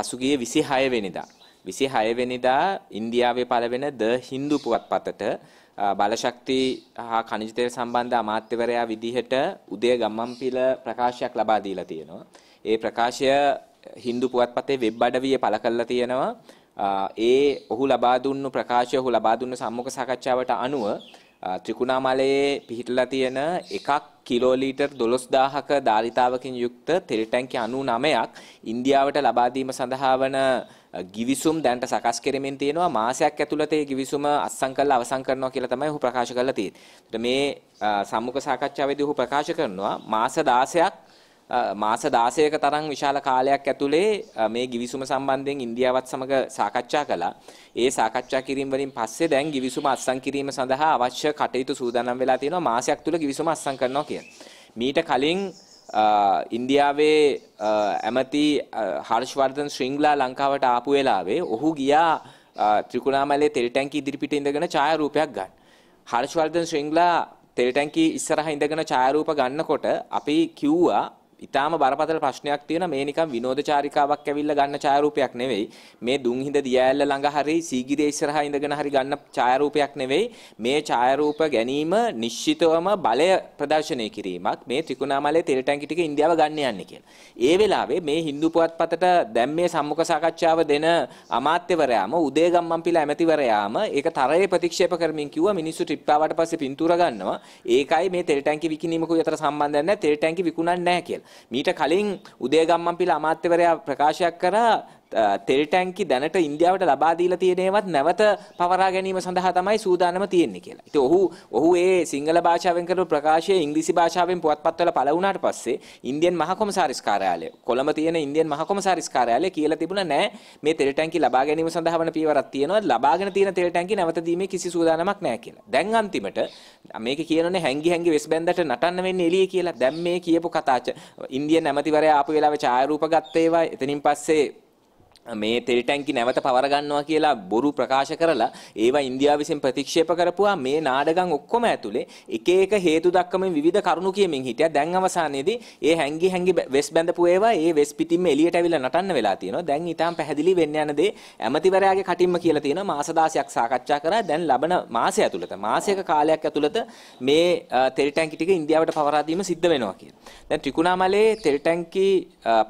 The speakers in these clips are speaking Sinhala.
පසුගිය 26 වෙනිදා 26 වෙනිදා ඉන්දියාවේ පළවෙනි ද හින්දු පුවත්පතට බලශක්ති හා ಖනිජ තෙල් සම්බන්ධ අමාත්‍යවරයා විදිහට උදය ගම්මන්පිල ප්‍රකාශයක් ලබා දීලා තියෙනවා. ඒ ප්‍රකාශය හින්දු පුවත්පතේ වෙබ් අඩවියේ පළ කරලා තියෙනවා. ඒ ඔහු ලබා දුන්නු ප්‍රකාශය ඔහු ලබා දුන්නු සම්මුඛ සාකච්ඡාවට අනුව ත්‍රිකුණාමලයේ පිහිටලා තියෙන එකක් කිලෝලීටර් 12000ක ධාරිතාවකින් යුක්ත තෙල් ටැංකිය 99ක් ඉන්දියාවට ලබා දීම සඳහා වන ගිවිසුම් දැන්ට සකස් කරමින් තියෙනවා මාසයක් ඇතුළත ඒ ගිවිසුම අත්සන් කරලා අවසන් කරනවා කියලා තමයි ඔහු ප්‍රකාශ කරලා තියෙන්නේ. මේ සම්මුඛ සාකච්ඡාවේදී ඔහු ප්‍රකාශ කරනවා මාස 16ක් මාස 16ක තරම් විශාල කාලයක් ඇතුලේ මේ ගිවිසුම සම්බන්ධයෙන් ඉන්දියාවත් සමග සාකච්ඡා කළා. ඒ සාකච්ඡා කිරීම වලින් පස්සේ දැන් ගිවිසුම අත්සන් කිරීම සඳහා අවශ්‍ය කටයුතු සූදානම් වෙලා තියෙනවා මාසයක් තුල ගිවිසුම අත්සන් කරනවා කියන. මීට කලින් ඉන්දියාවේ ඇමති හර්ෂවර්ධන් ශ්‍රින්ග්ලා ලංකාවට ආපු වෙලාවේ ඔහු ගියා ත්‍රිකුණාමලයේ තෙල් ටැංකිය ඉදිරිපිට ඉඳගෙන ඡායාරූපයක් ගන්න. හර්ෂවර්ධන් ශ්‍රින්ග්ලා තෙල් ටැංකිය ඉස්සරහා ඉඳගෙන ඡායාරූප ගන්නකොට අපි කිව්වා ඉතාම බරපතල ප්‍රශ්නයක් තියෙන මේ නිකන් විනෝද චාරිකාවක් ඇවිල්ලා ගන්න ඡායාරූපයක් නෙවෙයි මේ දුන්හිඳ දියඇල්ල ළඟ හරි සීගිරිය ඉස්සරහා ඉඳගෙන හරි ගන්න ඡායාරූපයක් නෙවෙයි මේ ඡායාරූප ගැනීම නිශ්චිතවම බලය ප්‍රදර්ශනය කිරීමක් මේ ත්‍රිකුණාමලයේ තෙල් ටැංකි ටික ඉන්දියාව ගන්න යන්නේ කියලා. ඒ වෙලාවේ මේ Hindu පුවත්පතට දැන් මේ සම්මුඛ සාකච්ඡාව දෙන අමාත්‍යවරයාම උදේගම් මම්පිලා ඇමතිවරයාම ඒක තරයේ ප්‍රතික්ෂේප කරමින් කිව්වා මිනිස්සු ට්‍රිප් ආවට පස්සේ පින්තූර ගන්නවා. ඒකයි මේ තෙල් ටැංකි විකිණීමකුයි අතර සම්බන්ධයක් නැහැ තෙල් ටැංකි විකුණන්නේ නැහැ කියලා. මීට කලින් උදේගම්මන්පිල අමාත්‍යවරයා ප්‍රකාශයක් කරා තෙල් ටැංකි දැනට ඉන්දියාවට ලබා දීලා තියෙනේවත් නැවත පවරා ගැනීම සඳහා තමයි සූදානම තියෙන්නේ කියලා. ඉතින් ඔහු ඔහු ඒ සිංහල භාෂාවෙන් කරපු ප්‍රකාශය ඉංග්‍රීසි භාෂාවෙන් පුවත්පත්වල පළ වුණාට පස්සේ ඉන්දියන් මහ කොමසාරිස් කාර්යාලය කොළඹ තියෙන ඉන්දියන් මහ කොමසාරිස් කාර්යාලය කියලා තිබුණා නෑ මේ තෙල් ටැංකි ලබා ගැනීම සඳහා වන පියවරක් තියෙනවා ලබාගෙන තියෙන තෙල් ටැංකි නැවත දීමේ කිසි සූදානමක් නෑ කියලා. දැන් අන්තිමට මේක කියනෝනේ හැංගි හැංගි වෙස් බැන්දට නටන්න වෙන්නේ එළියේ කියලා. දැන් මේ කියපු කතාච ඉන්දියන් ඇමතිවරයා ආපු වෙලාවේ ඡායාරූප ගත්ත ඒවා එතනින් පස්සේ මේ තෙල් ටැංකි නැවත පවර ගන්නවා කියලා බොරු ප්‍රකාශ කරලා ඒවා ඉන්දියාව විසින් ප්‍රතික්ෂේප කරපුවා මේ නාඩගම් ඔක්කොම ඇතුලේ එක එක හේතු දක්වමින් විවිධ කරුණු කියමින් හිටියා දැන් අවසානයේදී ඒ හැංගි හැංගි වෙස් බැඳපු ඒවා ඒ වෙස් පිටින්ම එළියට අවිලා නටන්න වෙලා තියෙනවා දැන් ඊටාම් පැහැදිලි වෙන්න යන දේ ඇමතිවරයාගේ කටින්ම කියලා තියෙනවා මාස 16ක් සාකච්ඡා කරා දැන් ලබන මාසය ඇතුළත මාසයක කාලයක් ඇතුළත මේ තෙල් ටැංකි ටික ඉන්දියාවට පවරා දීම සිද්ධ වෙනවා කියලා දැන් ත්‍රිකුණාමලේ තෙල් ටැංකි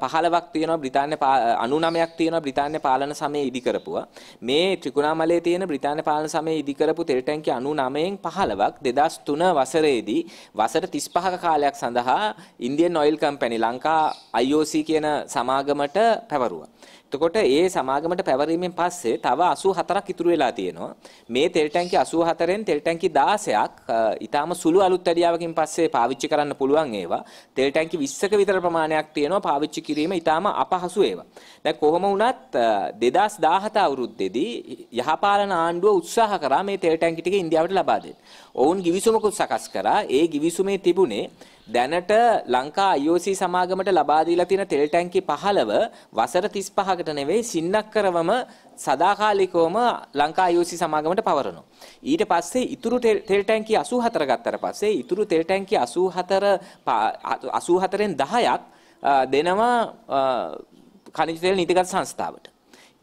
15ක් තියෙනවා බ්‍රිතාන්‍ය 99ක් තියෙනවා බ්‍රිතාන්‍ය පාලන සමය ඉදිකරපුවා මේ ත්‍රිකුණාමලේ තියෙන බ්‍රිතාන්‍ය පාලන සමය ඉදිකරපු තෙරටැංකි 99න් 15ක් 2003 වසරේදී වසර 35ක කාලයක් සඳහා Indian oil company Lanka IOC කියන සමාගමට පැවරුවා එතකොට ඒ සමාගමට පැවරීමෙන් පස්සේ තව 84ක් ඉතුරු වෙලා තියෙනවා. මේ තෙල් ටැංකි 84න් තෙල් ටැංකි 16ක් ඊටාම සුළු අලුත් ඇඩියාවකින් පස්සේ පාවිච්චි කරන්න පුළුවන් ඒවා. තෙල් ටැංකි 20ක විතර ප්‍රමාණයක් තියෙනවා පාවිච්චි කිරීම ඊටාම අපහසු ඒවා. දැන් කොහොම වුණත් 2017 අවුරුද්දේදී යහපාලන ආණ්ඩුව උත්සාහ කරා මේ තෙල් ටැංකි ටික ඉන්දියාවට ලබා දෙන්න. ඔවුන් ගිවිසුමකුත් සකස් කරා. ඒ ගිවිසුමේ තිබුණේ දැනට ලංකා IOC සමාගමට ලබා දීලා තියෙන තෙල් ටැංකි 15 වසර 35කට නෙවෙයි සින්නක්කරවම සදාකාලිකවම ලංකා IOC සමාගමට පවරනවා. ඊට පස්සේ ඉතුරු තෙල් ටැංකි 84 ගත්තට පස්සේ ඉතුරු තෙල් ටැංකි 84 84න් 10ක් දෙනවා කනිජ තෙල් නීතිගත සංස්ථාවට.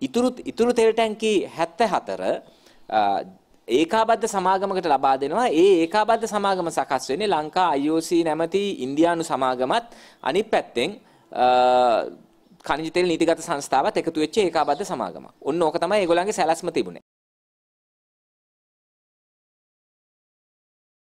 ඉතුරු ඉතුරු තෙල් ටැංකි 74 ඒකාබද්ධ සමාගමකට ලබා දෙනවා. ඒ ඒකාබද්ධ සමාගම සකස් වෙන්නේ ලංකා IOC නැමැති ඉන්දියානු සමාගමත් අනිත් පැත්තෙන් කනිජ තෙල් නීතිගත සංස්ථාවත් එකතු වෙච්ච ඒකාබද්ධ සමාගමක්. ඔන්න ඕක තමයි ඒගොල්ලන්ගේ සැලැස්ම තිබුණේ.